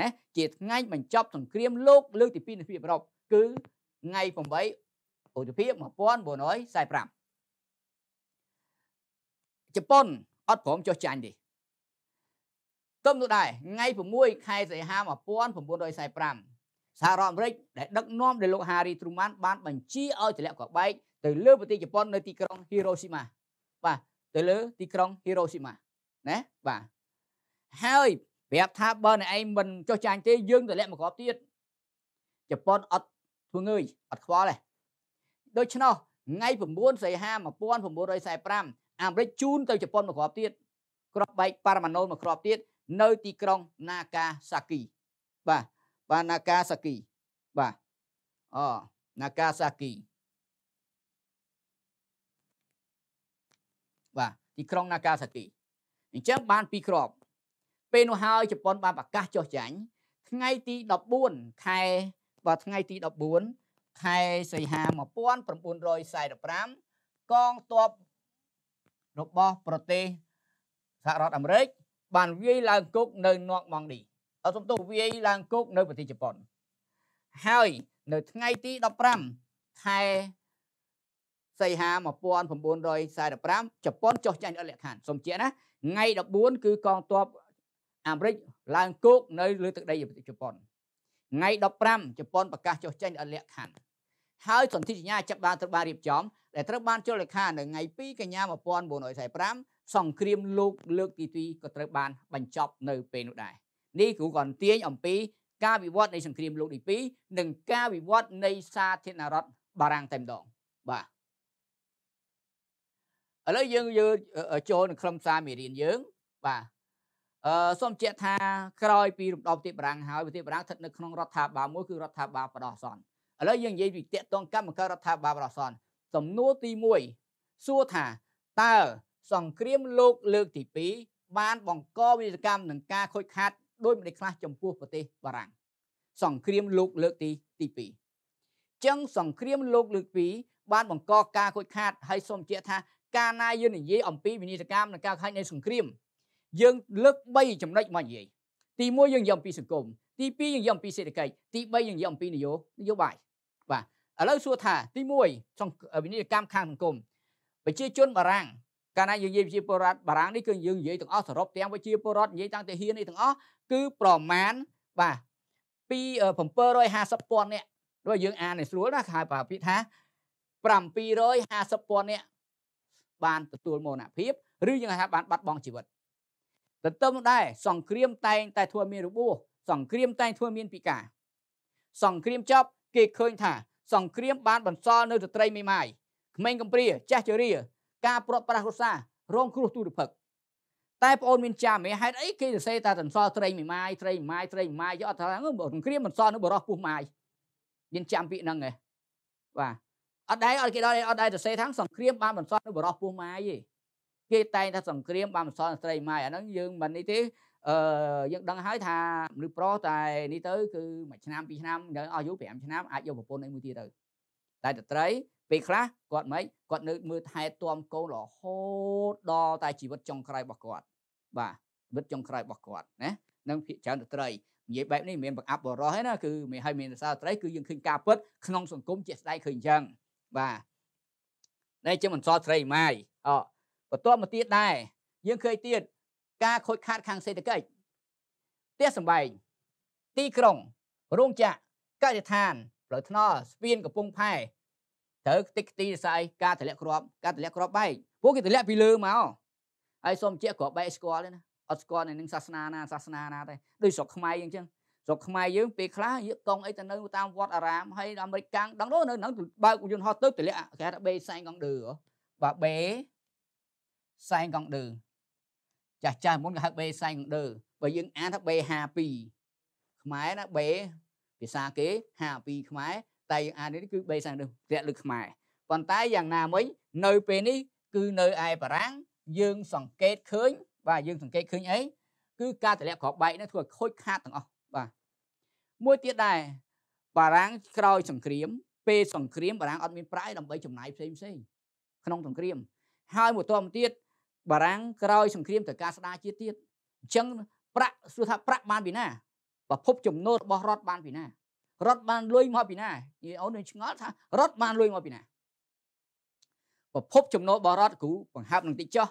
ណាជាថ្ងៃបញ្ចប់សង្គ្រាមលោកលើកទី2នៅទ្វីបអឺរ៉ុបគឺថ្ងៃ8ឧសភា1945ជប៉ុនអត់ព្រមចុះចាញ់ទេទំនោះដែរថ្ងៃ6ខែសីហា1945សហរដ្ឋអាមេរិកដែលដឹកនាំដោយលោក Harry Truman បានបញ្ជាឲ្យទម្លាក់កបែកទៅលើប្រទេសជប៉ុននៅទីក្រុង Hiroshima បាទទៅលើទីក្រុង Hiroshima ណាបាទហើយប្រាប់ថាបើអ្នកឯងមិនចុះចាញ់ទេយើងទម្លាក់មកគ្រាប់ទៀតជប៉ុនអត់ធ្វើងើយអត់ខ្វល់ទេដូច្នោះថ្ងៃ9សីហា1945អាមេរិកជូនទៅជប៉ុនមួយគ្រាប់ទៀតគ្រាប់បែកប៉ារ៉ាម៉ាណូលមួយគ្រាប់ទៀតនៅទីក្រុងណាកាសាគីបាទបាទណាកាសាគីបាទអូណាកាសាគីបាទទីក្រុងណាកាសាគីអញ្ចឹងបាន2គ្រាប់ពេលនោះហើយជប៉ុនបានប្រកាសចុះចាញ់ថ្ងៃទី14ខែបាទថ្ងៃទី14ខែសីហា1945កងទ័ពរបស់ប្រទេសសហរដ្ឋអាមេរិកបានវាយឡើងគុកនៅនក់ម៉ង់ឌីអត់សំទោសវាយឡើងគុកនៅប្រទេសជប៉ុនហើយនៅថ្ងៃទី15ខែសីហា1945ជប៉ុនចុះចាញ់អត់លក្ខខណ្ឌសូមជាណាថ្ងៃ14គឺកងទ័ពអាមេរិកឡើងគោកនៅលើទឹកដីប្រទេសជប៉ុនថ្ងៃ15ជប៉ុនប្រកាសចុះចាញ់អត់លក្ខខណ្ឌហើយសន្ធិសញ្ញាចាប់បានត្រូវបានរៀបចំដែលត្រូវបានចុះលេខានៅថ្ងៃ2កញ្ញា1945សង្គ្រាមលោកលើកទី2ក៏ត្រូវបានបញ្ចប់នៅពេលនោះដែរនេះគ្រូក៏ទាញអំពីការវិវត្តនៃសង្គ្រាមលោកទី2និងការវិវត្តនៃសាធារណរដ្ឋបារាំងតែម្ដងបាទឥឡូវយើងយើងចូលនឹងក្រុមសារមេរៀនយើងបាទអឺសូមបញ្ជាក់ថា ក្រោយពីរំដោះប្រទេសបារាំងហើយប្រទេសបារាំងស្ថិតនៅក្នុងរដ្ឋាភិបាលមួយគឺរដ្ឋាភិបាលបដិសន្ធិឥឡូវយើងនិយាយពីតកតងកម្មការរដ្ឋាភិបាលរបស់សនសំណួរទី1សួរថាតើសង្គ្រាមលោកលើកទី2បានបង្កវិសកម្មនឹងការខូចខាតដោយម្ដេចខ្លះចំពោះប្រទេសបារាំងសង្គ្រាមលោកលើកទីទី2ចឹងសង្គ្រាមលោកលើក2បានបង្កការខូចខាតហើយសូមជាក់ថាការណាយើងនិយាយអំពីវិនិច្ឆ័យកម្មនឹងការខាញ់នៃសង្គ្រាម យើង លើក3ចំណុចមកនិយាយទី1យើងនិយាយអំពីសង្គមទី2យើងនិយាយអំពីសេដ្ឋកិច្ចទី3យើងនិយាយអំពីនយោបាយបាទឥឡូវសួរថាទី1ក្នុងវិនិយោគកម្មខាងសង្គមប្រជាជនបារាំងកាលណាយើងនិយាយប្រជាពលរដ្ឋបារាំងនេះគឺយើងនិយាយទាំងអស់សរុបទាំងប្រជាពលរដ្ឋនិយាយតាំងតែហ៊ាននេះទាំងអស់គឺប្រមាណបាទពី750ពាន់នាក់ដូចយើងអានឲ្យស្រួលណាគេហៅប្រហែលថា750ពាន់នាក់បានទទួលមរណភាពឬយើងហៅបានបាត់បង់ជីវិតទន្ទឹមដែរសង្គ្រាមតែងតែធ្វើមានរបួសសង្គ្រាមតែងធ្វើមានពិការសង្គ្រាមចប់គេឃើញថា សង្គ្រាមបានបន្សល់នៅស្ត្រីមេម៉ាយក្មេងកំព្រាចាស់ជរាការព្រាត់ប្រាសរសារងគ្រោះទុរភិក្សតែបងអូនមានចាំហេតុអីគេសរសេរថាបន្សល់ត្រីមេម៉ាយត្រីម៉ាយត្រីម៉ាយយកអត់ថាសង្គ្រាមបន្សល់នៅបរោះពុះម៉ាយមានចាំពាក្យហ្នឹងឯងបាទអត់ដែរអត់គេដល់អត់ដែរសរសេរថាសង្គ្រាមបានបន្សល់នៅបរោះពុះម៉ាយទេគេតែងថាសង្គ្រាមបានបន្សល់ស្ត្រីម៉ាយអាហ្នឹងយើងមិននេះទេអឺយើងដឹងហើយថាមនុស្សប្រុសតែនេះទៅគឺមួយឆ្នាំពីរឆ្នាំដល់អាយុ5ឆ្នាំអាចយកប្រពន្ធឲ្យមួយទៀតទៅតែតត្រីពេលខ្លះគាត់មិនគាត់នៅមើលថែទាំកូនរហូតដល់តែជីវិតចុងក្រោយរបស់គាត់ បាទជីវិតចុងក្រោយរបស់គាត់ណានឹងភាកច្រើនតត្រីនិយាយបែបនេះមិនមែនបង្អាប់បរោះទេណាគឺមានឲ្យមានសារត្រីគឺយើងឃើញការពិតក្នុងសង្គមជាក់ស្ដែងឃើញអញ្ចឹងបាទនេះជាមិនសល់ត្រីម៉ាយអបន្ទាប់មកទៀតដែរយើងឃើញទៀតការខូចខាតខាងសេដ្ឋកិច្ចផ្ទះសម្បែងទីក្រុងរោងចក្រកសិដ្ឋានផ្លូវថ្នល់ស្ពានកំពង់ផែត្រូវខ្ទេចខ្ទីរសាយការទម្លាក់គ្រាប់ការទម្លាក់គ្រាប់បែកពួកគេទម្លាក់ពីលើមកហើយសូមជាគ្រាប់បែកស្គាល់ទេណាអត់ស្គាល់នឹងសាសនាណាសាសនាណាទេដូចស្រុកខ្មែរអញ្ចឹងស្រុកខ្មែរយើងពេលខ្លះយកកងអីទៅនៅតាមវត្តអារាមហើយអាមេរិកកាំងដឹងនោះនៅនឹងបើកយន្តហោះទៅទម្លាក់គេហៅថាបេសែងកងឌឺបាទបេសែងកងឌឺចាស់ចាស់មុនគេហៅ B សែងដឺបើយើងអានថា B52 ខ្មែរណា B ភាសាគេ52ខ្មែរតែយើងអាននេះគឺ B សែងដឺធ្លាក់លើខ្មែរប៉ុន្តែយ៉ាងណាមិញនៅពេលនេះគឺនៅឯបារាំងយើងសង្កេតឃើញ បាទយើងសង្កេតឃើញអីគឺការតម្លាក់ក្របបែកនេះធ្វើឲ្យខូចខាតទាំងអស់បាទមួយទៀតដែរបារាំងក្រោយសង្គ្រាមពេលសង្គ្រាម បារាំងអត់មានប្រាក់ដើម្បីចំណាយផ្សេងផ្សេងក្នុងសង្គ្រាម ហើយមួយតរមកទៀតបារាំងក្រោយសង្គ្រាមត្រូវការស្ដារជាតិទៀតអញ្ចឹងប្រាក់សួរថាប្រាក់បានពីណាប្រភពចំណូលរបស់រដ្ឋបានពីណារដ្ឋបានលុយមកពីណានិយាយអូននឹងឆ្ងល់ថារដ្ឋបានលុយមកពីណាប្រភពចំណូលរបស់រដ្ឋគ្រូបង្ហើបនឹងតិចចោះ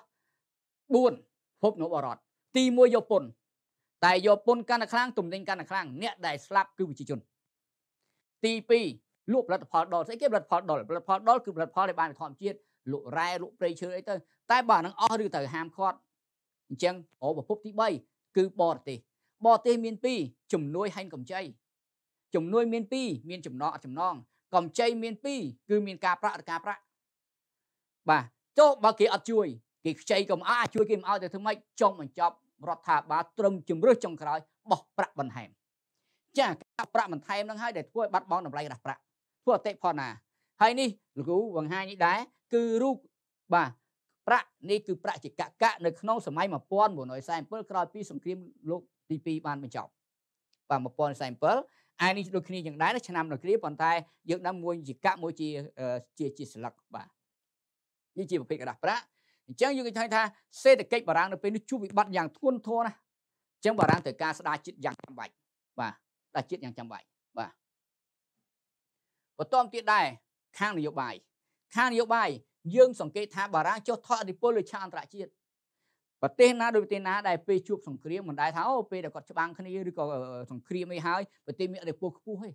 4ប្រភពចំណូលរបស់រដ្ឋទី1យកពន្ធតែយកពន្ធកាន់តែខ្លាំងទំនិញកាន់តែខ្លាំងអ្នកដែលស្លាប់គឺប្រជាជន ទី2លក់ផលិតផលដល់ស្អីគេផលិតផលដល់ផលិតផលដល់គឺផលិតផលដែលបានធម្មជាតិលក់រ៉ែលក់ព្រៃឈើអីទៅតែបើនឹងអស់ឬត្រូវហាមឃាត់អញ្ចឹងអូប្រភពទី3គឺបរទេសបរទេសមាន2ជំនួយហែងកម្ចីជំនួយមាន2មានចំណងអត់ចំណងកម្ចីមាន2គឺមានការប្រាក់ឬការប្រាក់បាទចុះបើគេអត់ជួយ គេខ្ចីក៏មិនអើជួយគេមិនអើទៅធ្វើម៉េចចុងបញ្ចប់រដ្ឋាភិបាលត្រឹមជំរឿសចុងក្រោយបោះប្រាក់បន្ថែមចាការប្រាក់បន្ថែមនឹងហើយដែលធ្វើឲ្យបាត់បង់តម្លៃរះប្រាក់ធ្វើអតិផរណាហើយនេះលោកគ្រូបង្ហាញនេះដែរគឺរូបបាទប្រាក់នេះគឺប្រាក់ជាកកៈនៅក្នុងសម័យ1947ក្រោយពីសង្គ្រាមលោកទី2បានបញ្ចប់បាទ1947អានេះដូចគ្នាយ៉ាងដែរឆ្នាំនគ្រាប៉ុន្តែ យើងដឹងមួយជាកៈមួយជាជាជាស្លឹកបាទនេះជាប្រភេទกระดาษប្រាក់អញ្ចឹងយើងគេឃើញថាសេដ្ឋកិច្ចបារាំងនៅពេលនេះជួបវិបត្តិយ៉ាងធ្ងន់ធ្ងរណាស់អញ្ចឹងបារាំងត្រូវការស្ដារចិត្តយ៉ាងចាំបាច់បាទស្ដារចិត្តយ៉ាងចាំបាច់បាទបន្តទៀតដែរខាងនយោបាយខាងនយោបាយយើងសង្កេតថាបារាំងចុះថតអធិពលលើឆាកអន្តរជាតិប្រទេសណាដោយប្រទេសណាដែលពេលជួបសង្គ្រាមមិនដែលថាអូពេលដែលគាត់ច្បាំងគ្នាឬក៏សង្គ្រាមអីហើយប្រទេសមានអធិពលខ្ពស់ហី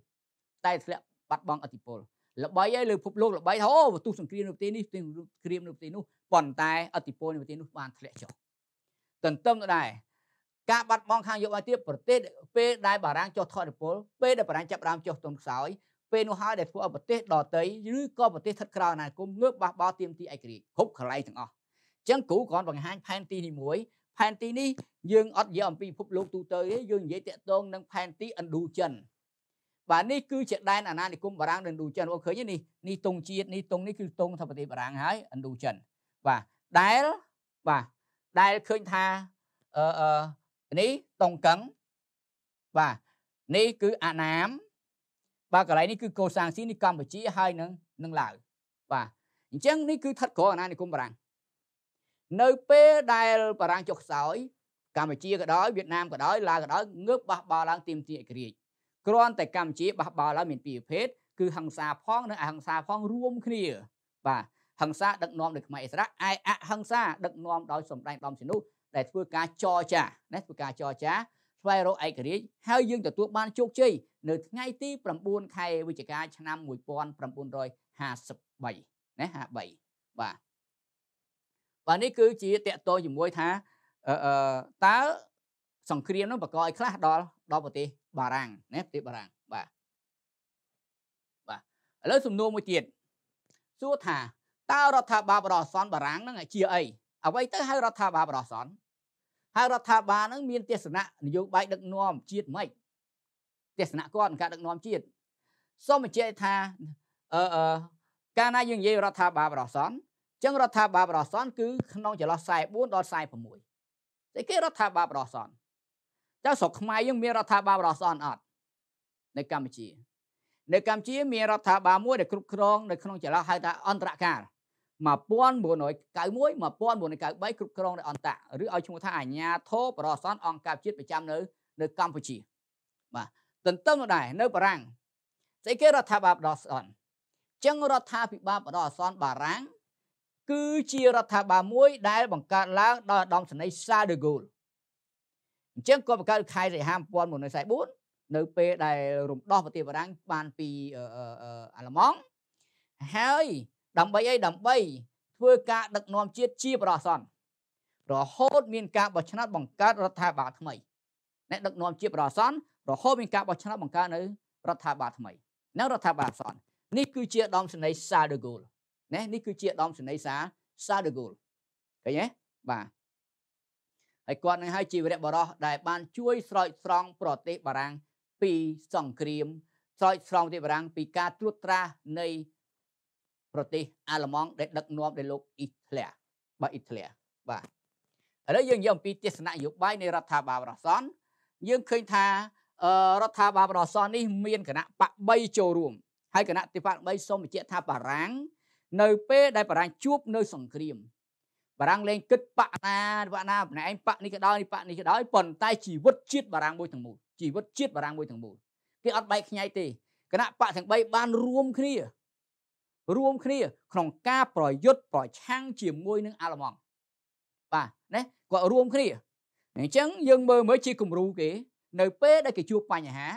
តែធ្លាក់បាត់បង់អធិពលល្បីហើយលើពិភពលោកល្បីថាអូវទុសង្គ្រាមនៅប្រទេសនេះប្រទេសគ្រាមនៅប្រទេសនោះប៉ុន្តែអធិពលនៅប្រទេសនោះបានធ្លាក់ចុះទន្ទឹមទៅដែរការបាត់បង់ខាងយោបាយទៀតប្រទេស ពេលដែលបារាំងចុះថតអធិពល ពេលដែលបារាំងចាប់ដើមចុះទុនខ្សោយពេលនោះហើយដែលធ្វើឲ្យប្រទេសដទៃឬក៏ប្រទេសថិតក្រៅអាណានិគមងើបបះបោទាមទារឯករាជ្យគ្រប់កន្លែងទាំងអស់អញ្ចឹងគ្រូគ្រាន់បង្ហាញផែនទីនេះមួយផែនទីនេះយើងអត់និយាយអំពីពិភពលោកទូទៅទេយើងនិយាយតាក់ទងនឹងផែនទីឥណ្ឌូចិនបាទនេះគឺជាដែនអាណានិគមបារាំងនៅឥណ្ឌូចិនអូឃើញនេះនេះតុងជាតិនេះតុងនេះគឺតុងថាប្រទេសបារាំងហើយឥណ្ឌូចិនបាទដែលបាទដែលឃើញថាអឺនេះតុងកឹងបាទនេះគឺអាណាមបាទកន្លែងនេះគឺកូសាំងស៊ីនេះកម្ពុជាហើយនឹងនឹងឡាវបាទអញ្ចឹងនេះគឺថិតក្រអាណានិគមបារាំងនៅពេលដែលបារាំងចុះខ្សោយកម្ពុជាក៏ដោយវៀតណាមក៏ដោយឡាវក៏ដោយងើបបះបោឡើងទាមទារឯករាជ្យគ្រាន់តែកម្ពុជាបះបោឡើងមានពីរប្រភេទគឺហ ংস ាផងនិងអហ ংস ាផងរួមគ្នាបាទហ ংস ាដឹកនាំដោយខ្មែរអិសរៈឯអហ ংস ាដឹកនាំដោយសម្ដេចដំសីនុដែលធ្វើការចរចាណាធ្វើការចរចាស្វែងរកឯករាជ្យហើយយើងទទួលបានជោគជ័យនៅថ្ងៃទី9ខែវិច្ឆិកាឆ្នាំ1953ណា53បាទបាទនេះគឺជាតកតោជាមួយថាអឺតើសង្គ្រាមនោះបង្កឲ្យខ្លះដល់ដល់ប្រទេសបារាំងណាប្រទេសបារាំងបាទបាទឥឡូវសំណួរមួយទៀតសួរថាតើរដ្ឋាភិបាលបរសន បារាំងហ្នឹងជាអីអ្វីទៅហៅរដ្ឋាភិបាលបរសនហើយរដ្ឋាភិបាលហ្នឹងមានទស្សនៈនយោបាយដឹកនាំជាតិម៉េចទស្សនៈគាត់ក្នុងការដឹកនាំជាតិសូមបញ្ជាក់ថាអឺអឺកាលណាយើងនិយាយរដ្ឋាភិបាលបរិស័នចឹងរដ្ឋាភិបាលបរិស័នគឺក្នុងចន្លោះ44ដល់46តែគេរដ្ឋាភិបាលបរិស័នតើស្រុកខ្មែរយើងមានរដ្ឋាភិបាលបរិស័នអត់នៅកម្ពុជា នៅ កម្ពុជាមានរដ្ឋាភិបាលមួយដែលគ្រប់គ្រងនៅក្នុងចន្លោះហៅថាអន្តរកាល1991 1993គ្រប់គ្រងដោយអន្តរឬឲ្យឈ្មោះថាអាញាធរបរិស័នអង្គការជាតិប្រចាំនៅនៅកម្ពុជាបាទទន្ទឹមនោះដែរនៅបារាំងស្អីគេរដ្ឋាភិបាលបដអសន្នចឹងរដ្ឋាភិបាលបដអសន្នបារាំងគឺជារដ្ឋាភិបាលមួយដែល បង្កើតឡើងដោយឧត្តមសេនីយ៍សាដេហ្គូលអញ្ចឹងគាត់បង្កើតខែសីហា1944នៅពេលដែលរំដោះប្រទេសបារាំងបានពីអាល្លឺម៉ង់ហើយដើម្បីអីដើម្បី ធ្វើការដឹកនាំជាតិជាបដិសន្ធរហូតមានការបោះឆ្នោតបង្កើតរដ្ឋាភិបាលថ្មីអ្នកដឹកនាំជាប្រអសនរហូតមានការបោះឆ្នោតបង្កើតនៅរដ្ឋាភិបាលថ្មីនៅរដ្ឋាភិបាលអសននេះគឺជាឧត្តមសេនីយ៍សាដឺហ្គូលណានេះគឺជាឧត្តមសេនីយ៍សាសាដឺហ្គូលឃើញទេបាទហើយគាត់នឹងហើយជាវីរៈបរោះដែលបានជួយស្រោចស្រង់ប្រទេសបារាំងពីសង្គ្រាមស្រោចស្រង់ប្រទេសបារាំងពីការត្រួតត្រានៃប្រទេសអាល្លឺម៉ង់ដែលដឹកនាំដោយលោកអ៊ីតលាបាទអ៊ីតលាបាទឥឡូវយើងនិយាយអំពីទស្សនៈនយោបាយនៃរដ្ឋាភិបាលប្រសន្នយើងឃើញថារដ្ឋាភិបាលបដសនេះមានគណៈបក3ចូលរួមហើយគណៈទីបក3សូមបញ្ជាក់ថាបារាំងនៅពេលដែលបារាំងជួបនៅសង្គ្រាមបារាំងលែងគិតបកណាបកណាម្នាក់ឯងបកនេះក៏ដោយនេះបកនេះក៏ដោយប៉ុន្តែជីវិតជាតិបារាំងមួយទាំងមូលជីវិតជាតិបារាំងមួយទាំងមូលគេអត់បែកខ្ញែកទេគណៈបកទាំង3បានរួមគ្នារួមគ្នាក្នុងការប្រយុទ្ធប្រឆាំងជាមួយនឹងអាល្លឺម៉ង់បាទណាគាត់រួមគ្នាអញ្ចឹងយើងមើលមើលជាគំរូគេនៅពេលដែលគេជួបបញ្ហា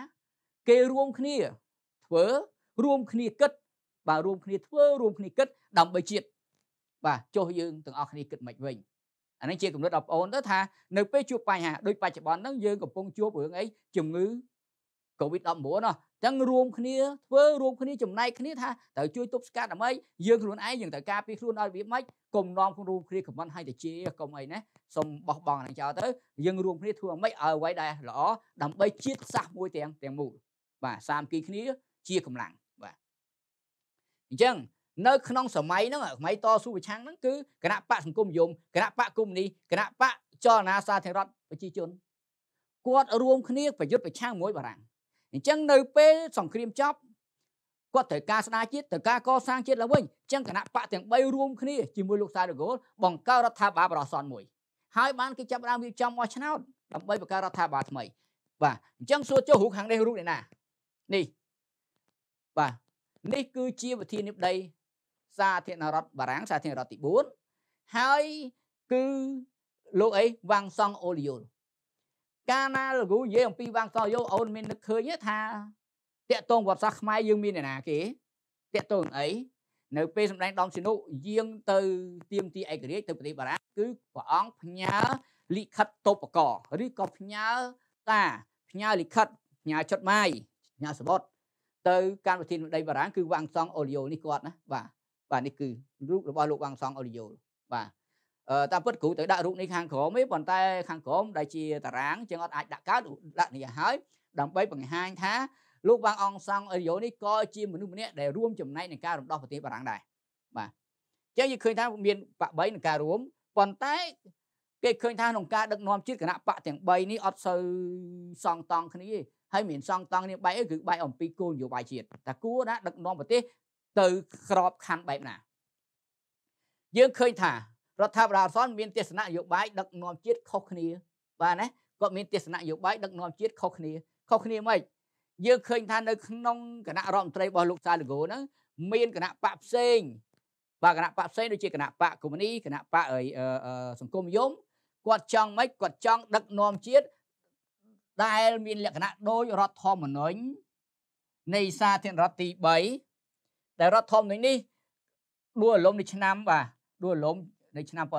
គេរួមគ្នាធ្វើរួមគ្នាគិតបាទរួមគ្នាធ្វើរួមគ្នាគិតដើម្បីជាតិបាទចុះយើងទាំងអស់គ្នាគិតមិនវិញអានេះជាគំនិតដល់បងអូនទៅថានៅពេលជួបបញ្ហាដូចបច្ចុប្បន្នហ្នឹងយើងកំពុងជួបរឿងអីជំងឺ Covid-19 ណាចឹងរួមគ្នាធ្វើរួមគ្នាចំណែកគ្នាថាត្រូវជួយទប់ស្កាត់ដើម្បីយើងខ្លួនឯងយើងត្រូវការពីខ្លួនឲ្យវាមិនគុំនាំខ្លួនរួមគ្នាខមមិនឲ្យតែជាកុំអីណាសូមបោះបង់នឹងចោលទៅយើងរួមគ្នាធ្វើមិនឲ្យអ្វីដែលល្អដើម្បីជាតិសាសមួយទាំងទាំងមូលបាទសាមគ្គីគ្នាជាកម្លាំងបាទអញ្ចឹងនៅក្នុងសម័យហ្នឹងសម័យតស៊ូប្រឆាំងហ្នឹងគឺគណៈបកសង្គមយមគណៈបកគុំនេះគណៈបកចលនាសាធារណរដ្ឋប្រជាជនគាត់រួមគ្នា ប្រយុទ្ធប្រឆាំងមួយបារាំងអញ្ចឹងនៅពេលសង្គ្រាមចប់គាត់ត្រូវការស្ដារជាតិត្រូវការកសាងជាតិឡើងវិញអញ្ចឹងគណៈបកទាំង3រួមគ្នាជាមួយលោកសារ៉ូហ្គោលបង្កើតរដ្ឋាភិបាលបរិសុទ្ធមួយហើយបានគេចាប់ដើមរៀបចំអស់ឆ្នោតដើម្បីបង្កើតរដ្ឋាភិបាលថ្មីបាទអញ្ចឹងសួរចុះរូបខាងនេះរូបនេះណានេះបាទនេះគឺជាវិធាននិបតីសាធារណរដ្ឋបារាំងសាធារណរដ្ឋទី4ហើយគឺលោកអីវ៉ាងសង់អូលីយ៉ូលកាលណាលោកគ្រូនិយាយអំពីវាំងកោយោអូនមាននឹកឃើញទេថាតាកតងវត្តសាសខ្មែរយើងមានអ្នកណាគេតាកតងអីនៅ ពេលសម្ដែងដងស៊ីនុយាង ទៅទៀមទីឯករាជ្យទៅប្រទេសបារាំងគឺព្រះអង្គផ្ញើលិខិតតបកឬក៏ផ្ញើតាផ្ញើលិខិតផ្ញើចុតម៉ាយផ្ញើសបុតទៅ កាន់ប្រធានដី បារាំងគឺវាំងសង់អូលីយ៉ូនេះគាត់ណាបាទបាទនេះគឺរូបរបស់លោកវាំងសង់អូលីយ៉ូបាទតាមពិតគ្រូទៅដាក់រូបនេះខាងក្រោមទេប៉ុន្តែខាងក្រោមដែលជាតារាងជាងអត់អាចដាក់កើតដាក់នេះហើយ ដើម្បីបង្ហាញថា លោកវ៉ាងអងសង់អេរីយ៉ូនេះក៏ជាមនុស្សម្នាក់ដែលរួមចំណែកក្នុងការរំដោះប្រទេសបារាំងដែរបាទអញ្ចឹងយើងឃើញថាមានបក3ក្នុងការរួមប៉ុន្តែគេឃើញថាក្នុងការដឹកនាំជាតិគណៈបកទាំង3នេះអត់សូវសង់តង់គ្នាទេហើយមានសង់តង់នេះបែកអីគឺបែកអំពីគោលនយោបាយជាតិតែគួរណាដឹកនាំប្រទេសទៅក្របខណ្ឌបែបណាយើងឃើញថារដ្ឋាភិបាលអសនមានទេសនៈនយោបាយដឹកនាំជាតិខុសគ្នាបាទណាគាត់មានទេសនៈនយោបាយដឹកនាំជាតិខុសគ្នាខុសគ្នាមិនយើងឃើញថានៅក្នុងគណៈរដ្ឋមន្ត្រីរបស់លោកសាលីហ្គោហ្នឹងមានគណៈបកផ្សេងបាទគណៈបកផ្សេងដូចជាគណៈបកកុម្មុយនីគណៈបកសង្គមនិយមគាត់ចង់មិនគាត់ចង់ដឹកនាំជាតិដែលមានលក្ខណៈដោយរដ្ឋធម្មនុញ្ញនៃសាធារណរដ្ឋទី3ដែលរដ្ឋធម្មនុញ្ញនេះដួលរលំនៅឆ្នាំបាទដួលរលំនៃឆ្នាំ1944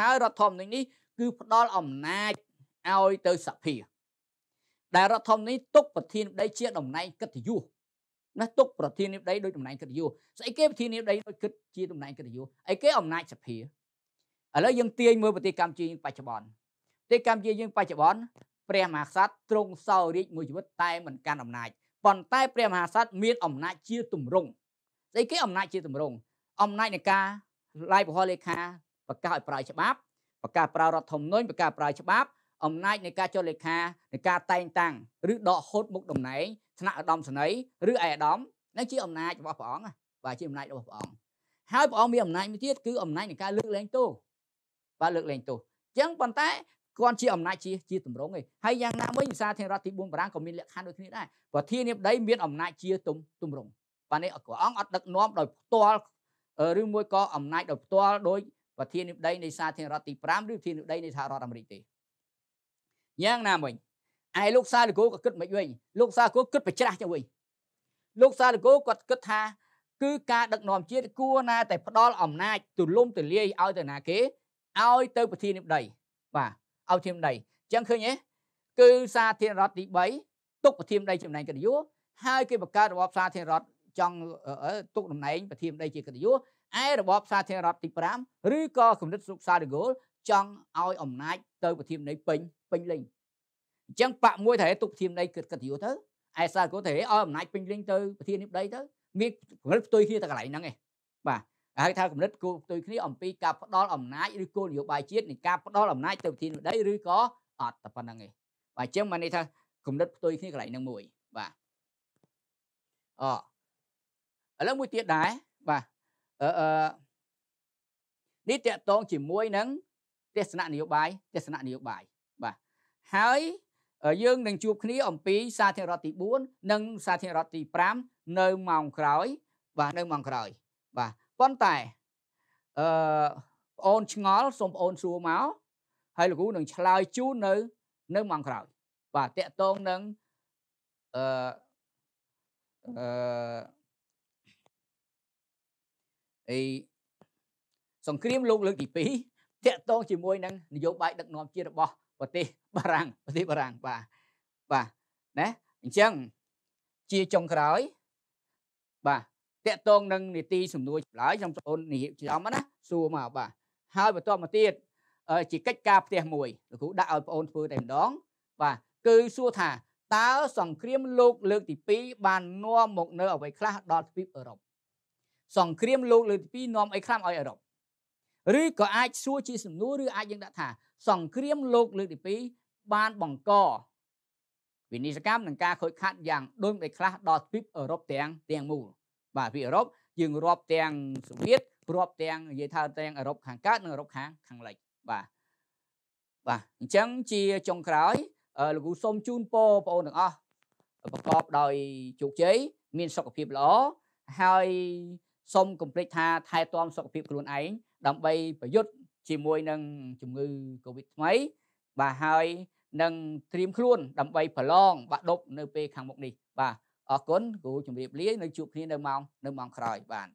ហើយរដ្ឋធម្មនុញ្ញនេះគឺផ្ដល់អំណាចឲ្យទៅសភា ដែលរដ្ឋធម្មនុញ្ញទុកប្រធានបដីជាតំណែងកិត្តិយសណាទុកប្រធានាធិបតីដោយតំណែងកិត្តិយសស្អីគេប្រធានាធិបតីដូចគិតជាតំណែងកិត្តិយសអីគេអំណាចសភាឥឡូវយើងទាញមើលប្រទេសកម្ពុជាយើងបច្ចុប្បន្នប្រទេសកម្ពុជាយើងបច្ចុប្បន្នព្រះមហាក្សត្រទ្រង់សោយរាជមួយជីវិតតែមិនកាន់អំណាចប៉ុន្តែ ព្រះមហាក្សត្រមានអំណាចជាទម្រង់ស្អីគេអំណាចជាទម្រង់អំណាចនៃការឡាយពហលេខាបង្កើតឲ្យប្រើច្បាប់បង្កើតប្រើរដ្ឋធម្មនុញ្ញបង្កើតប្រើច្បាប់អំណាចនៃការចុះលេខានៃការតែងតាំងឬដកហូតមុខតំណែងថ្នាក់ឧត្តមសេនីយ៍ឬឯកឧត្តមនឹងជាអំណាចរបស់ព្រះអង្គបាទជាអំណាចរបស់ព្រះអង្គហើយព្រះអង្គមានអំណាចមួយទៀតគឺអំណាចនៃការលើកលែងទោសបាទលើកលែងទោសអញ្ចឹងប៉ុន្តែគាត់ជាអំណាចជាជាតម្រងឯងហើយយ៉ាងណាមិញវិសាធាររដ្ឋទី4បារាំងក៏មានលក្ខខណ្ឌដូចគ្នាដែរប្រធានាធិបតីមានអំណាចជាទំទម្រងបាទនេះព្រះអង្គអត់ដឹកនាំដោយផ្ទាល់ឬមួយក៏អំណាចដោយផ្ទាល់ដោយប្រធានាធិបតីនៃសាធារណរដ្ឋទី5ឬប្រធានាធិបតីនៃសហរដ្ឋអាមេរិកទេយ៉ាងណាមិញឯលោកសាលូកូក៏គិតមិនវិញលោកសាលូកូគិតប្រច្រាស់ចឹងវិញលោកសាលូកូគាត់គិតថា គឺការដឹកនាំជាតិគួរណាតែផ្ដល់អំណាចទូលំទូលាយឲ្យទៅណាគេឲ្យទៅប្រធានាធិបតីបាទឲ្យប្រធានាធិបតីចឹងឃើញទេគឺសាធារណរដ្ឋទី3ទុកប្រធានាធិបតីចំណែងកិត្តិយសហើយគេបង្កើតរបបសាធារណរដ្ឋចង់ទុកតំណែងប្រធានាធិបតីជាកិត្តិយសឯរបបសាធារណរដ្ឋទី5ឬក៏គំនិតស្រុកសាដេហ្គោលចង់ឲ្យអំណាចទៅប្រធាននៃពេញពេញលេងអញ្ចឹងបាក់មួយត្រូវទុកប្រធាននៃគិតកិត្តិយសទៅឯសាដេហ្គោលត្រូវឲ្យអំណាចពេញលេងទៅប្រធាននេះប្តីទៅមានគំនិតផ្ទុយគ្នាទៅកន្លែងហ្នឹងឯងបាទហើយថាគំនិតគោលផ្ទុយគ្នាអំពីការផ្ដាល់អំណាចឬគោលនយោបាយជាតិនៃការផ្ដាល់អំណាចទៅប្រធាននៃដីឬក៏អត់តែប៉ុណ្្នឹងឯងបាទអញ្ចឹងមកនេះថាគំនិតផ្ទុយគ្នាកន្លែងហ្នឹងមួយបាទអឥឡូវមួយទៀតដែរបាទអឺនេះតកតងជាមួយនឹងទស្សនៈនយោបាយទស្សនៈនយោបាយបាទហើយយើងនឹងជួបគ្នាអំពីសាធារណរដ្ឋទី4និងសាធារណរដ្ឋទី5នៅម៉ោងក្រោយបាទនៅម៉ោងក្រោយបាទប៉ុន្តែអឺប្អូនឆ្ងល់សូមប្អូនសួរមកហើយលោកគ្រូនឹងឆ្លើយជូននៅនៅម៉ោងក្រោយបាទតកតងនឹងអឺអឺហើយសង្គ្រាមលោកលើកទី2តាក់ទងជាមួយនឹងនយោបាយដឹកនាំជាតិរបស់ប្រទេសបារាំងប្រទេសបារាំងបាទបាទណាអញ្ចឹងជាចុងក្រោយបាទតាក់ទងនឹងនីតិសំណួរចម្លើយខ្ញុំសូមនិយាយចំណាសួរមកបាទហើយបន្តមកទៀតជាកិច្ចការផ្ទះមួយលោកគ្រូដាក់ឲ្យបងអូនធ្វើតែម្ដងបាទគឺសួរថាតើសង្គ្រាមលោកលើកទី2បាននាំមកនៅអ្វីខ្លះដល់ទ្វីបអឺរ៉ុបសង្គ្រាមលោកលើកទី2នាំអីខ្លះឲ្យអឺរ៉ុបឬក៏អាចសួរជាសំណួរឬអាចយើងដាក់ថាសង្គ្រាមលោកលើកទី2បានបង្កវិនិច្ឆ័យកម្មនឹងការខូចខាតយ៉ាង ដូចម្តេចខ្លះដល់ទ្វីបអឺរ៉ុបទាំងទាំងមូលបាទទ្វីបអឺរ៉ុបយើងរាប់ទាំងសូវៀតរាប់ទាំងនិយាយថាទាំងអឺរ៉ុបខាងកើតនិងអឺរ៉ុបខាងខាងលិចបាទបាទអញ្ចឹងជាចុងក្រោយលោកគ្រូសូមជូនពរបងប្អូនទាំងអស់ប្រកបដោយជោគជ័យមានសុខភាពល្អហើយសូមកុំភ្លេចថាថែទាំសុខភាពខ្លួនឯងដើម្បីប្រយុទ្ធជាមួយនឹងជំងឺ Covid ថ្មីបាទហើយនឹងត្រៀមខ្លួនដើម្បីប្រឡងបាក់ដប់នៅពេលខាងមុខនេះបាទអរគុណគ្រូជម្រាបលានៅជួបគ្នានៅម៉ោងនៅម៉ោងក្រោយបាទ